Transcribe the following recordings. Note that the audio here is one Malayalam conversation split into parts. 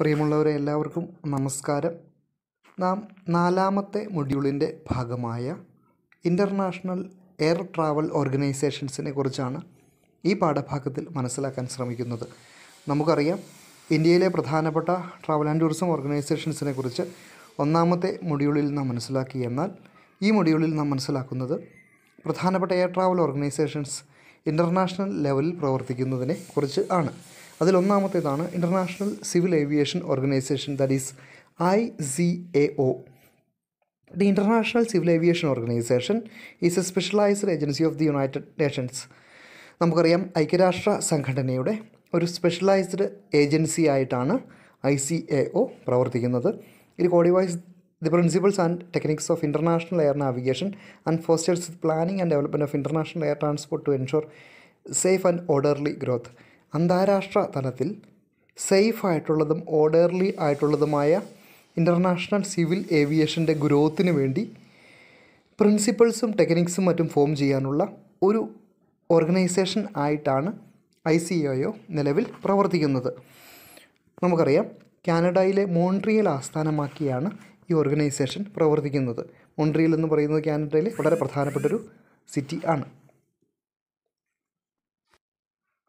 പ്രിയമുള്ളവരെ എല്ലാവർക്കും നമസ്കാരം നാം നാലാമത്തെ മൊഡ്യൂളിൻ്റെ ഭാഗമായ ഇൻ്റർനാഷണൽ എയർ ട്രാവൽ ഓർഗനൈസേഷൻസിനെ കുറിച്ചാണ് ഈ പാഠഭാഗത്തിൽ മനസ്സിലാക്കാൻ ശ്രമിക്കുന്നത് നമുക്കറിയാം ഇന്ത്യയിലെ പ്രധാനപ്പെട്ട ട്രാവൽ ആൻഡ് ടൂറിസം ഓർഗനൈസേഷൻസിനെ കുറിച്ച് ഒന്നാമത്തെ മൊഡ്യൂളിൽ നാം മനസ്സിലാക്കി എന്നാൽ ഈ മൊഡ്യൂളിൽ നാം മനസ്സിലാക്കുന്നത് പ്രധാനപ്പെട്ട എയർ ട്രാവൽ ഓർഗനൈസേഷൻസ് ഇൻ്റർനാഷണൽ ലെവലിൽ പ്രവർത്തിക്കുന്നതിനെ കുറിച്ച് ആണ് അതിലൊന്നാമത്തേതാണ് International Civil Aviation Organization that is I C A O the International Civil Aviation Organization is a specialised agency of the United Nations നമുക്കറിയാം ഐക്യരാഷ്ട്ര സംഘടനയുടെ ഒരു സ്പെഷ്യലൈസ്ഡ് ഏജൻസി ആയിട്ടാണ് ഐ സി എ ഒ പ്രവർത്തിക്കുന്നത് ഇത് codifies the principles and techniques of international air navigation and fosters planning and development of international air transport to ensure safe and orderly growth അന്താരാഷ്ട്ര തലത്തിൽ സേഫ് ആയിട്ടുള്ളതും ഓർഡർലി ആയിട്ടുള്ളതുമായ ഇൻ്റർനാഷണൽ സിവിൽ ഏവിയേഷൻ്റെ ഗ്രോത്തിന് വേണ്ടി പ്രിൻസിപ്പിൾസും ടെക്നിക്സും മറ്റും ഫോം ചെയ്യാനുള്ള ഒരു ഓർഗനൈസേഷൻ ആയിട്ടാണ് ഐ സി ഒ നിലവിൽ പ്രവർത്തിക്കുന്നത് നമുക്കറിയാം കാനഡയിലെ മോൺട്രിയൽ ആസ്ഥാനമാക്കിയാണ് ഈ ഓർഗനൈസേഷൻ പ്രവർത്തിക്കുന്നത് മോൺട്രിയൽ എന്ന് പറയുന്നത് കാനഡയിലെ വളരെ പ്രധാനപ്പെട്ടൊരു സിറ്റി ആണ്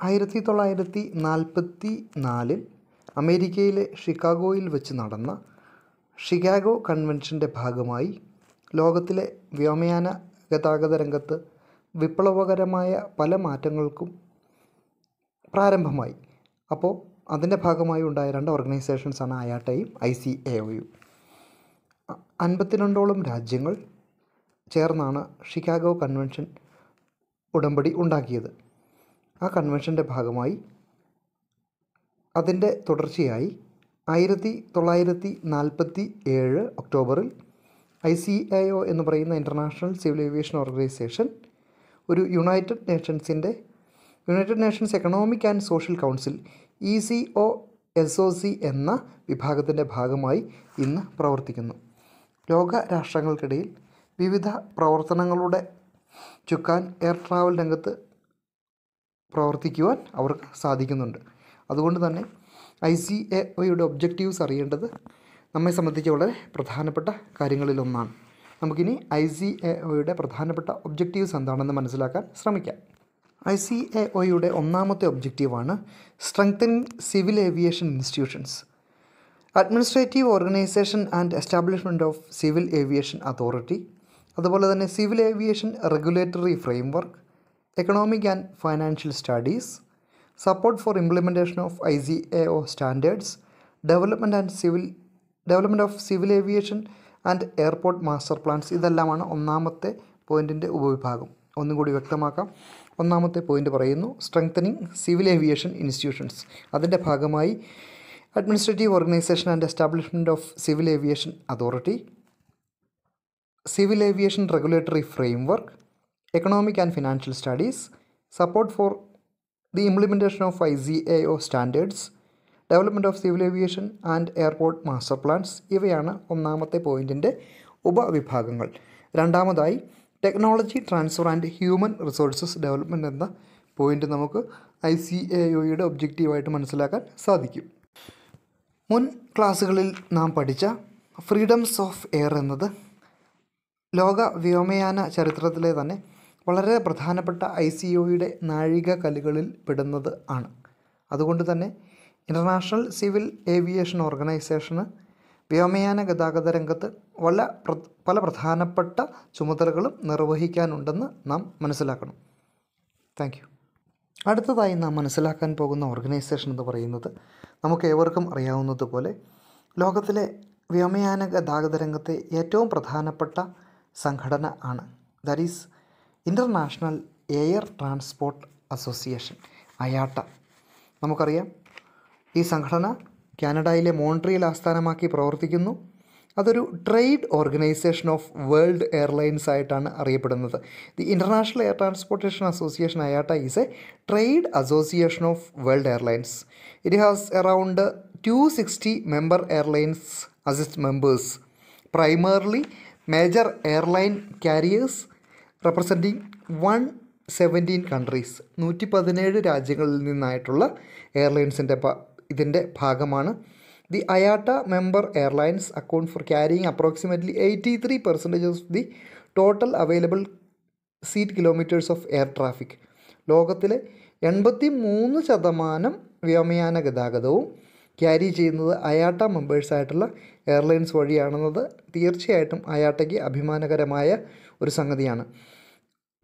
ആയിരത്തി തൊള്ളായിരത്തി നാൽപ്പത്തി നാലിൽ അമേരിക്കയിലെ ഷിക്കാഗോയിൽ വെച്ച് നടന്ന ഷിക്കാഗോ കൺവെൻഷൻ്റെ ഭാഗമായി ലോകത്തിലെ വ്യോമയാന ഗതാഗത രംഗത്ത് വിപ്ലവകരമായ പല മാറ്റങ്ങൾക്കും പ്രാരംഭമായി അപ്പോൾ അതിൻ്റെ ഭാഗമായി ഉണ്ടായ രണ്ട് ഓർഗനൈസേഷൻസാണ് അയാട്ടയും ഐ സി എ അൻപത്തിരണ്ടോളം രാജ്യങ്ങൾ ചേർന്നാണ് ഷിക്കാഗോ കൺവെൻഷൻ ഉടമ്പടി ഉണ്ടാക്കിയത് ആ കൺവെൻഷൻ്റെ ഭാഗമായി അതിൻ്റെ തുടർച്ചയായി ആയിരത്തി തൊള്ളായിരത്തി നാൽപ്പത്തി ഏഴ് ഒക്ടോബറിൽ ഐ സി എ ഒ എന്ന് പറയുന്ന ഇൻ്റർനാഷണൽ സിവിൽ ഏവിയേഷൻ ഓർഗനൈസേഷൻ ഒരു യുണൈറ്റഡ് നേഷൻസിൻ്റെ United Nations Economic and Social Council E C O S O C എന്ന വിഭാഗത്തിൻ്റെ ഭാഗമായി ഇന്ന് പ്രവർത്തിക്കുന്നു ലോക രാഷ്ട്രങ്ങൾക്കിടയിൽ വിവിധ പ്രവർത്തനങ്ങളുടെ ചുക്കാൻ എയർ ട്രാവൽ രംഗത്ത് പ്രവർത്തിക്കുവാൻ അവർക്ക് സാധിക്കുന്നുണ്ട് അതുകൊണ്ട് തന്നെ ഐ സി എ ഒയുടെ ഒബ്ജക്റ്റീവ്സ് അറിയേണ്ടത് നമ്മെ സംബന്ധിച്ച് വളരെ പ്രധാനപ്പെട്ട കാര്യങ്ങളിലൊന്നാണ് നമുക്കിനി ഐ സി എ ഒയുടെ പ്രധാനപ്പെട്ട ഒബ്ജക്റ്റീവ്സ് എന്താണെന്ന് മനസ്സിലാക്കാൻ ശ്രമിക്കാം ഐ സി എ ഒയുടെ ഒന്നാമത്തെ ഒബ്ജക്റ്റീവാണ് strengthening civil aviation institutions administrative organisation and establishment of civil aviation authority അതുപോലെ തന്നെ civil aviation regulatory framework economic and financial studies support for implementation of I C A O standards development and civil development of civil aviation and airport master plans ഇതെല്ലാമാണ് ഒന്നാമത്തെ പോയിൻറ്റിൻ്റെ ഉപവിഭാഗം ഒന്നുകൂടി വ്യക്തമാക്കാം ഒന്നാമത്തെ പോയിന്റ് പറയുന്നു സ്ട്രെങ്തനിങ് സിവിൽ ഏവിയേഷൻ ഇൻസ്റ്റിറ്റ്യൂഷൻസ് അതിൻ്റെ ഭാഗമായി administrative organisation and establishment of civil aviation authority civil aviation regulatory framework economic and financial studies support for the implementation of I C A O standards development of civil aviation and airport master plans ഇവയാണ് ഒന്നാമത്തെ പോയിൻറ്റിൻ്റെ ഉപവിഭാഗങ്ങൾ രണ്ടാമതായി technology transfer and human resources development എന്ന പോയിൻറ്റ് നമുക്ക് ഐ സി എ ഒയുടെ ഒബ്ജക്റ്റീവായിട്ട് മനസ്സിലാക്കാൻ സാധിക്കും മുൻ ക്ലാസ്സുകളിൽ നാം പഠിച്ച ഫ്രീഡംസ് ഓഫ് എയർ എന്നത് ലോക വ്യോമയാന ചരിത്രത്തിലെ തന്നെ വളരെ പ്രധാനപ്പെട്ട ഐ സി ഒയുടെ നാഴിക കലുകളിൽ പെടുന്നത് ആണ് അതുകൊണ്ട് തന്നെ ഇൻ്റർനാഷണൽ സിവിൽ ഏവിയേഷൻ ഓർഗനൈസേഷന് വ്യോമയാന ഗതാഗത രംഗത്ത് വല്ല പല പ്രധാനപ്പെട്ട ചുമതലകളും നിർവഹിക്കാനുണ്ടെന്ന് നാം മനസ്സിലാക്കണം താങ്ക് അടുത്തതായി നാം മനസ്സിലാക്കാൻ പോകുന്ന ഓർഗനൈസേഷൻ എന്ന് പറയുന്നത് നമുക്ക് ഏവർക്കും അറിയാവുന്നതുപോലെ ലോകത്തിലെ വ്യോമയാന ഗതാഗത രംഗത്തെ ഏറ്റവും പ്രധാനപ്പെട്ട സംഘടന ആണ് that is International air Transport Association IATA നമുക്കറിയാം ഈ സംഘടന കാനഡയിലെ മോൺട്രിയൽ ആസ്ഥാനമാക്കി പ്രവർത്തിക്കുന്നു അതൊരു trade organisation of world airlines ആയിട്ടാണ് അറിയപ്പെടുന്നത് the International Air Transportation Association IATA is a trade association of world airlines it has around two sixty member airlines assist members primarily major airline carriers representing one seventeen countries നൂറ്റി പതിനേഴ് രാജ്യങ്ങളിൽ നിന്നായിട്ടുള്ള എയർലൈൻസിൻ്റെ ഇതിൻ്റെ ഭാഗമാണ് the IATA member airlines account for carrying approximately eighty three percentage of the total available seat kilometres of air traffic ലോകത്തിലെ എൺപത്തി മൂന്ന് ശതമാനം വ്യോമയാന ഗതാഗതവും ക്യാരി ചെയ്യുന്നത് അയാട്ട മെമ്പേഴ്സായിട്ടുള്ള എയർലൈൻസ് വഴിയാണെന്നത് തീർച്ചയായിട്ടും അയാട്ടയ്ക്ക് അഭിമാനകരമായ ഒരു സംഗതിയാണ്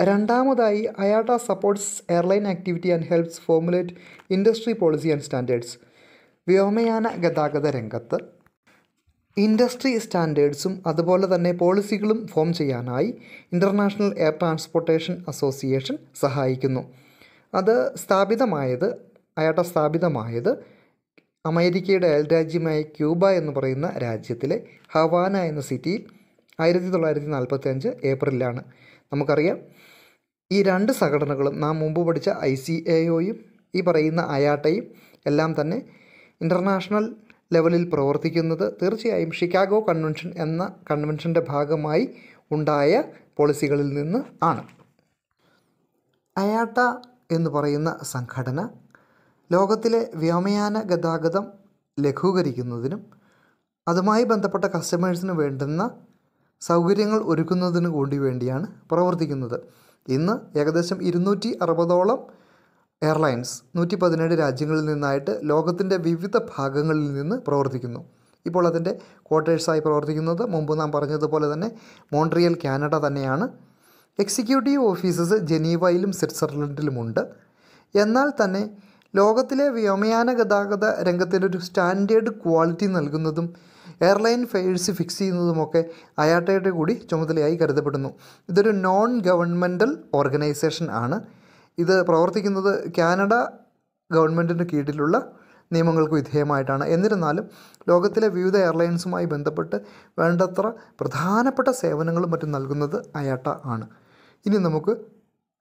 രണ്ടാമതായി IATA supports airline activity and helps formulate industry policy and standards വ്യോമയാന ഗതാഗത രംഗത്ത് ഇൻഡസ്ട്രി സ്റ്റാൻഡേർഡ്സും അതുപോലെ തന്നെ പോളിസികളും ഫോം ചെയ്യാനായി ഇൻ്റർനാഷണൽ എയർ ട്രാൻസ്പോർട്ടേഷൻ അസോസിയേഷൻ സഹായിക്കുന്നു അത് സ്ഥാപിതമായത് അയാട്ട സ്ഥാപിതമായത് അമേരിക്കയുടെ അയൽ രാജ്യമായ ക്യൂബ എന്ന് പറയുന്ന രാജ്യത്തിലെ ഹവാന എന്ന സിറ്റിയിൽ ആയിരത്തി തൊള്ളായിരത്തി നാൽപ്പത്തി അഞ്ച് ഏപ്രിലാണ് നമുക്കറിയാം ഈ രണ്ട് സംഘടനകളും നാം മുമ്പ് പഠിച്ച ഐ സി എ ഒയും ഈ പറയുന്ന അയാട്ടയും എല്ലാം തന്നെ ഇൻ്റർനാഷണൽ ലെവലിൽ പ്രവർത്തിക്കുന്നത് തീർച്ചയായും ഷിക്കാഗോ കൺവെൻഷൻ എന്ന കൺവെൻഷൻ്റെ ഭാഗമായി ഉണ്ടായ പോളിസികളിൽ നിന്ന് ആണ് അയാട്ട എന്ന് പറയുന്ന സംഘടന ലോകത്തിലെ വ്യോമയാന ഗതാഗതം ലഘൂകരിക്കുന്നതിനും അതുമായി ബന്ധപ്പെട്ട കസ്റ്റമേഴ്സിന് വേണ്ടുന്ന സൗകര്യങ്ങൾ ഒരുക്കുന്നതിന് കൂടി വേണ്ടിയാണ് പ്രവർത്തിക്കുന്നത് ഇന്ന് ഏകദേശം ഇരുന്നൂറ്റി അറുപതോളം എയർലൈൻസ് നൂറ്റി പതിനേഴ് രാജ്യങ്ങളിൽ നിന്നായിട്ട് ലോകത്തിൻ്റെ വിവിധ ഭാഗങ്ങളിൽ നിന്ന് പ്രവർത്തിക്കുന്നു ഇപ്പോൾ അതിൻ്റെ ക്വാർട്ടേഴ്സായി പ്രവർത്തിക്കുന്നത് മുമ്പ് നാം പറഞ്ഞതുപോലെ തന്നെ മോൺട്രിയൽ കാനഡ തന്നെയാണ് എക്സിക്യൂട്ടീവ് ഓഫീസസ് ജനീവയിലും സ്വിറ്റ്സർലൻഡിലുമുണ്ട് എന്നാൽ തന്നെ ലോകത്തിലെ വ്യോമയാന ഗതാഗത രംഗത്തിനൊരു സ്റ്റാൻഡേർഡ് ക്വാളിറ്റി നൽകുന്നതും എയർലൈൻ ഫെയർസ് ഫിക്സ് ചെയ്യുന്നതുമൊക്കെ അയാട്ടയുടെ കൂടി ചുമതലയായി കരുതപ്പെടുന്നു ഇതൊരു നോൺ ഗവൺമെൻറ്റൽ ഓർഗനൈസേഷൻ ആണ് ഇത് പ്രവർത്തിക്കുന്നത് കാനഡ ഗവൺമെൻറ്റിന് കീഴിലുള്ള നിയമങ്ങൾക്ക് വിധേയമായിട്ടാണ് എന്നിരുന്നാലും ലോകത്തിലെ വിവിധ എയർലൈൻസുമായി ബന്ധപ്പെട്ട് വേണ്ടത്ര പ്രധാനപ്പെട്ട സേവനങ്ങളും മറ്റും നൽകുന്നത് അയാട്ട ആണ് ഇനി നമുക്ക്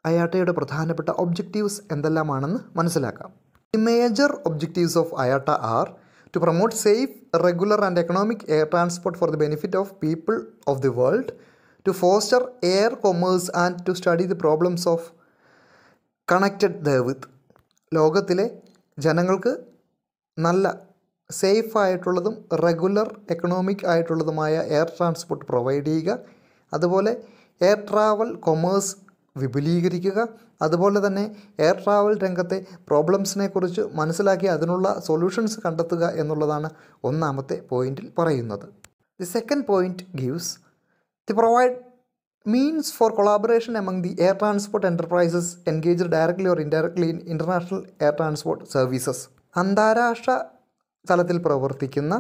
അയാട്ടയുടെ പ്രധാനപ്പെട്ട ഒബ്ജക്റ്റീവ്സ് എന്തെല്ലാമാണെന്ന് മനസ്സിലാക്കാം the major objectives of IATA are to promote safe regular and economic air transport for the benefit of people of the world to foster air commerce and to study the problems of connected the with ലോകത്തിലെ ജനങ്ങൾക്ക് നല്ല സേഫ് ആയിട്ടുള്ളതും റെഗുലർ എക്കണോമിക് ആയിട്ടുള്ളതുമായ എയർ ട്രാൻസ്പോർട്ട് പ്രൊവൈഡ് ചെയ്യുക അതുപോലെ എയർ ട്രാവൽ കൊമേഴ്സ് വിപുലീകരിക്കുക അതുപോലെ തന്നെ എയർ ട്രാവൽ രംഗത്തെ പ്രോബ്ലംസിനെ കുറിച്ച് മനസ്സിലാക്കി അതിനുള്ള സൊല്യൂഷൻസ് കണ്ടെത്തുക എന്നുള്ളതാണ് ഒന്നാമത്തെ പോയിന്റിൽ പറയുന്നത് the second point gives the provide means for collaboration among the air transport enterprises engage directly or indirectly in international air transport services അന്താരാഷ്ട്ര തലത്തിൽ പ്രവർത്തിക്കുന്ന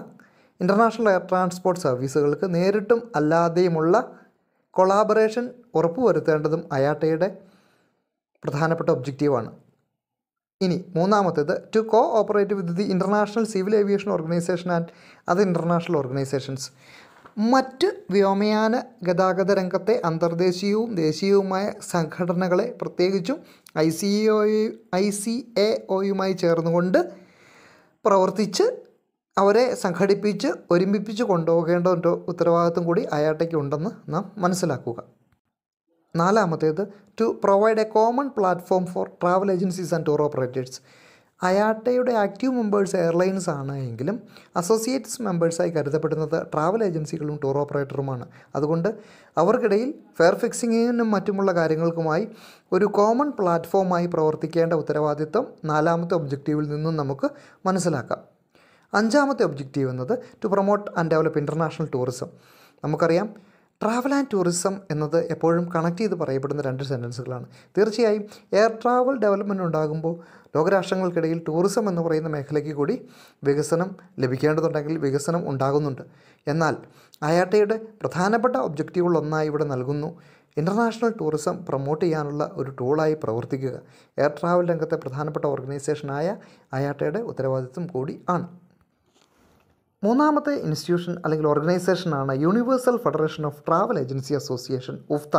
ഇൻ്റർനാഷണൽ എയർ ട്രാൻസ്പോർട്ട് സർവീസുകൾക്ക് നേരിട്ടും അല്ലാതെയുമുള്ള കൊളാബറേഷൻ ഉറപ്പുവരുത്തേണ്ടതും അയാട്ടയുടെ പ്രധാനപ്പെട്ട ഒബ്ജക്റ്റീവാണ് ഇനി മൂന്നാമത്തേത് to cooperate with the International Civil Aviation Organization and അത് ഇൻ്റർനാഷണൽ ഓർഗനൈസേഷൻസ് മറ്റ് വ്യോമയാന ഗതാഗത രംഗത്തെ അന്തർദേശീയവും ദേശീയവുമായ സംഘടനകളെ പ്രത്യേകിച്ചും I C I C A ഒയുമായി ചേർന്നുകൊണ്ട് പ്രവർത്തിച്ച് അവരെ സംഘടിപ്പിച്ച് ഒരുമിപ്പിച്ച് കൊണ്ടുപോകേണ്ട ഉത്തരവാദിത്വം കൂടി അയാട്ടയ്ക്ക് ഉണ്ടെന്ന് നാം മനസ്സിലാക്കുക നാലാമത്തേത് to provide a common platform for travel agencies and tour operators അയാട്ടയുടെ ആക്റ്റീവ് മെമ്പേഴ്സ് എയർലൈൻസ് ആണ് എങ്കിലും അസോസിയേറ്റ്സ് മെമ്പേഴ്സായി കരുതപ്പെടുന്നത് ട്രാവൽ ഏജൻസികളും ടൂർ ഓപ്പറേറ്ററുമാണ് അതുകൊണ്ട് അവർക്കിടയിൽ ഫെയർ ഫിക്സിങ്ങിനും മറ്റുമുള്ള കാര്യങ്ങൾക്കുമായി ഒരു കോമൺ പ്ലാറ്റ്ഫോമായി പ്രവർത്തിക്കേണ്ട ഉത്തരവാദിത്വം നാലാമത്തെ ഒബ്ജക്റ്റീവിൽ നിന്നും നമുക്ക് മനസ്സിലാക്കാം അഞ്ചാമത്തെ ഒബ്ജക്റ്റീവ് എന്നത് to promote and develop international tourism നമുക്കറിയാം ട്രാവൽ ആൻഡ് ടൂറിസം എന്നത് എപ്പോഴും കണക്ട് ചെയ്ത് പറയപ്പെടുന്ന രണ്ട് സെൻറ്റൻസുകളാണ് തീർച്ചയായും എയർ ട്രാവൽ ഡെവലപ്മെൻറ്റ് ഉണ്ടാകുമ്പോൾ ലോകരാഷ്ട്രങ്ങൾക്കിടയിൽ ടൂറിസം എന്ന് പറയുന്ന മേഖലയ്ക്ക് കൂടി വികസനം ലഭിക്കേണ്ടതുണ്ടെങ്കിൽ വികസനം ഉണ്ടാകുന്നുണ്ട് എന്നാൽ അയാട്ടയുടെ പ്രധാനപ്പെട്ട ഒബ്ജക്റ്റീവുകളൊന്നായി ഇവിടെ നൽകുന്നു ഇൻ്റർനാഷണൽ ടൂറിസം പ്രൊമോട്ട് ചെയ്യാനുള്ള ഒരു ടൂളായി പ്രവർത്തിക്കുക എയർ ട്രാവൽ രംഗത്തെ പ്രധാനപ്പെട്ട ഓർഗനൈസേഷനായ അയാട്ടയുടെ ഉത്തരവാദിത്വം കൂടി ആണ് മൂന്നാമത്തെ ഇൻസ്റ്റിറ്റ്യൂഷൻ അല്ലെങ്കിൽ ഓർഗനൈസേഷനാണ് Universal federation of travel agency Association UFTAA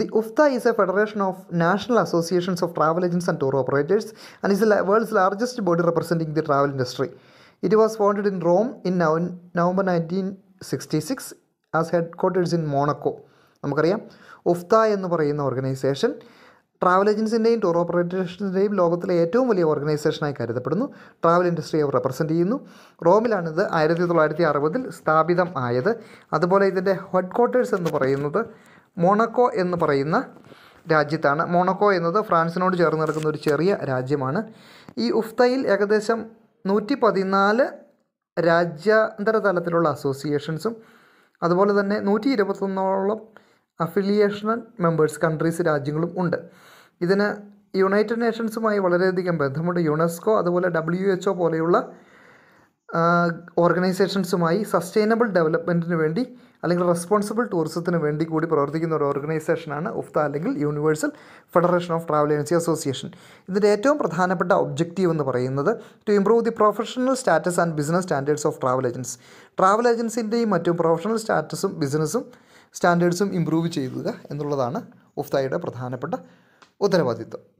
the UFTAA is a federation of national associations of travel agents and tour operators and is world's largest body representing the travel industry it was founded in Rome in November nineteen sixty six as headquarters in Monaco നമുക്കറിയാം ഉഫ്ത എന്ന് പറയുന്ന ഓർഗനൈസേഷൻ ട്രാവൽ ഏജൻസിൻ്റെയും ടൂർ ഓപ്പറേറ്റേഴ്സിൻ്റെയും ലോകത്തിലെ ഏറ്റവും വലിയ ഓർഗനൈസേഷനായി കരുതപ്പെടുന്നു ട്രാവൽ ഇൻഡസ്ട്രിയെ അവർ റെപ്രസെൻറ്റ് ചെയ്യുന്നു റോമിലാണിത് ആയിരത്തി തൊള്ളായിരത്തി അറുപതിൽ സ്ഥാപിതം ആയത് അതുപോലെ ഇതിൻ്റെ ഹെഡ്ക്വാർട്ടേഴ്സ് എന്ന് പറയുന്നത് മൊണക്കോ എന്ന് പറയുന്ന രാജ്യത്താണ് മൊണക്കോ എന്നത് ഫ്രാൻസിനോട് ചേർന്ന് നടക്കുന്ന ഒരു ചെറിയ രാജ്യമാണ് ഈ ഉഫ്തയിൽ ഏകദേശം നൂറ്റി പതിനാല് രാജ്യാന്തര തലത്തിലുള്ള അസോസിയേഷൻസും അതുപോലെ തന്നെ നൂറ്റി ഇരുപത്തൊന്നോളം അഫിലിയേഷണൽ മെമ്പേഴ്സ് കൺട്രീസ് രാജ്യങ്ങളും ഉണ്ട് ഇതിന് യുണൈറ്റഡ് നേഷൻസുമായി വളരെയധികം ബന്ധമുണ്ട് യുനെസ്കോ അതുപോലെ ഡബ്ല്യു എച്ച് ഒ പോലെയുള്ള ഓർഗനൈസേഷൻസുമായി സസ്റ്റൈനബിൾ ഡെവലപ്മെൻറ്റിന് വേണ്ടി അല്ലെങ്കിൽ റെസ്പോൺസിബിൾ ടൂറിസത്തിന് വേണ്ടി കൂടി പ്രവർത്തിക്കുന്ന ഒരു ഓർഗനൈസേഷനാണ് ഉഫ്ത അല്ലെങ്കിൽ universal federation of travel agency association ഇതിൻ്റെ ഏറ്റവും പ്രധാനപ്പെട്ട ഒബ്ജക്റ്റീവ് എന്ന് പറയുന്നത് to improve the professional status and business standards of travel agents travel ഏജൻസിൻ്റെയും മറ്റും പ്രൊഫഷണൽ സ്റ്റാറ്റസും ബിസിനസ്സും സ്റ്റാൻഡേർഡ്സും ഇംപ്രൂവ് ചെയ്യുക എന്നുള്ളതാണ് ഉഫ്തയുടെ പ്രധാനപ്പെട്ട ಉದರವಾದೀತು